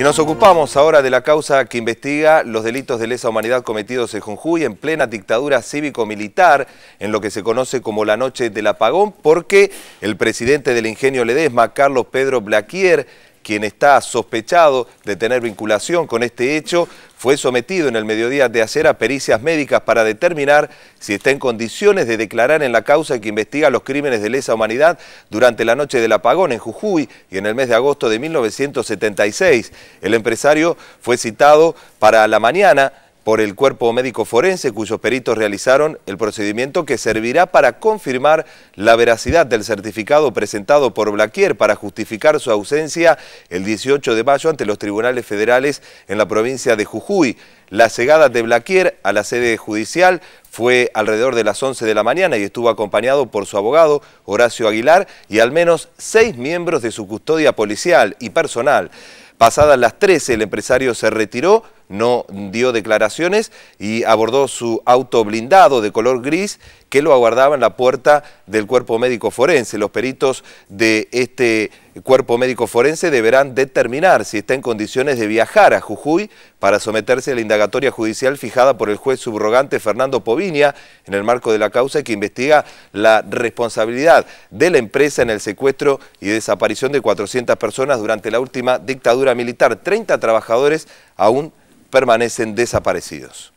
Y nos ocupamos ahora de la causa que investiga los delitos de lesa humanidad cometidos en y en plena dictadura cívico-militar, en lo que se conoce como la noche del apagón, porque el presidente del ingenio Ledesma, Carlos Pedro Blaquier, quien está sospechado de tener vinculación con este hecho, fue sometido en el mediodía de ayer a pericias médicas para determinar si está en condiciones de declarar en la causa que investiga los crímenes de lesa humanidad durante la noche del apagón en Jujuy y en el mes de agosto de 1976. El empresario fue citado para la mañana por el cuerpo médico forense cuyos peritos realizaron el procedimiento que servirá para confirmar la veracidad del certificado presentado por Blaquier para justificar su ausencia el 18 de mayo ante los tribunales federales en la provincia de Jujuy. La llegada de Blaquier a la sede judicial fue alrededor de las 11 de la mañana y estuvo acompañado por su abogado Horacio Aguilar y al menos seis miembros de su custodia policial y personal. Pasadas las 13 el empresario se retiró no dio declaraciones y abordó su auto blindado de color gris que lo aguardaba en la puerta del cuerpo médico forense. Los peritos de este cuerpo médico forense deberán determinar si está en condiciones de viajar a Jujuy para someterse a la indagatoria judicial fijada por el juez subrogante Fernando Povinia en el marco de la causa que investiga la responsabilidad de la empresa en el secuestro y desaparición de 400 personas durante la última dictadura militar. 30 trabajadores aún permanecen desaparecidos.